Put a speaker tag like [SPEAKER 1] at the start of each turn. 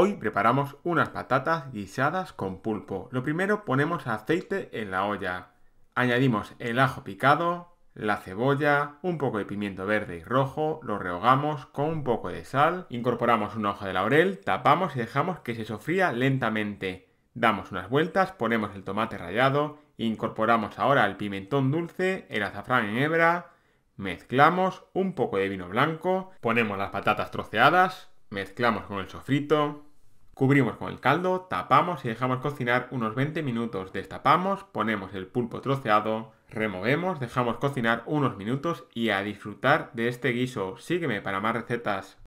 [SPEAKER 1] Hoy preparamos unas patatas guisadas con pulpo. Lo primero ponemos aceite en la olla. Añadimos el ajo picado, la cebolla, un poco de pimiento verde y rojo, lo rehogamos con un poco de sal, incorporamos una hoja de laurel, tapamos y dejamos que se sofría lentamente. Damos unas vueltas, ponemos el tomate rallado, incorporamos ahora el pimentón dulce, el azafrán en hebra, mezclamos un poco de vino blanco, ponemos las patatas troceadas, mezclamos con el sofrito, Cubrimos con el caldo, tapamos y dejamos cocinar unos 20 minutos. Destapamos, ponemos el pulpo troceado, removemos, dejamos cocinar unos minutos y a disfrutar de este guiso. Sígueme para más recetas.